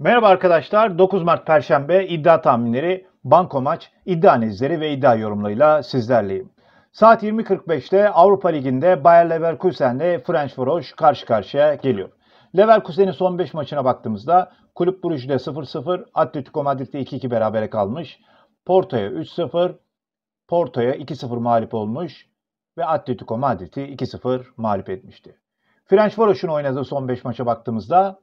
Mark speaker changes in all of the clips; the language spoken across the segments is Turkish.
Speaker 1: Merhaba arkadaşlar. 9 Mart Perşembe iddia tahminleri, banko maç, iddia analizleri ve iddia yorumlarıyla sizlerleyim. Saat 20.45'te Avrupa Ligi'nde Bayer Leverkusen ile French Frosch karşı karşıya geliyor. Leverkusen'in son 5 maçına baktığımızda Kulüp Brugge'de 0-0, Atletico Madrid'de 2-2 berabere kalmış, Porto'ya 3-0, Porto'ya 2-0 mağlup olmuş ve Atletico Madrid'i 2-0 mağlup etmişti. French Frosch'un oynadığı son 5 maça baktığımızda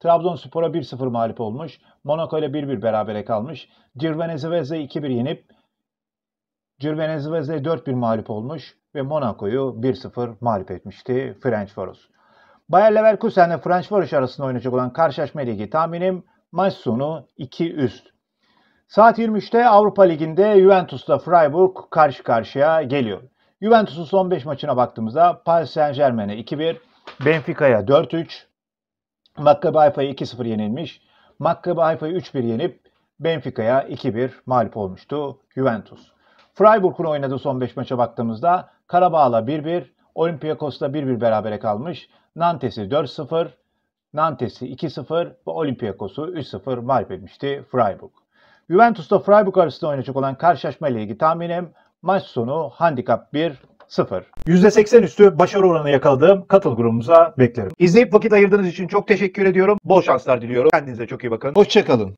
Speaker 1: Trabzonspor'a 1-0 mağlup olmuş. Monaco ile 1-1 berabere kalmış. Cirvenezveze 2-1 yenip Cirvenezveze 4-1 mağlup olmuş ve Monaco'yu 1-0 mağlup etmişti Frankfurt. Bayer Leverkusen ile Frankfurt arasında oynayacak olan karşılaşma ligi tahminim maç sonu 2 üst. Saat 23'te Avrupa Ligi'nde Juventus'la Freiburg karşı karşıya geliyor. Juventus'un son 5 maçına baktığımızda Paris Saint Germain'e 2-1, Benfica'ya 4-3, Maccabi Haifa'yı 2-0 yenilmiş. Maccabi Haifa'yı 3-1 yenip Benfica'ya 2-1 mağlup olmuştu Juventus. Freiburg'un oynadığı son 5 maça baktığımızda Karabağ'la 1-1, Olympiakos'la 1-1 berabere kalmış. Nantes'i 4-0, Nantes'i 2-0 ve Olympiakos'u 3-0 mağlup etmişti Freiburg. Juventus'ta Freiburg arasında oynayacak olan karşılaşma ile ilgili tahminim maç sonu handikap 1 sıfır. %80 üstü başarı oranı yakaladığım katıl grubumuza beklerim. İzleyip vakit ayırdığınız için çok teşekkür ediyorum. Bol şanslar diliyorum. Kendinize çok iyi bakın. Hoşçakalın.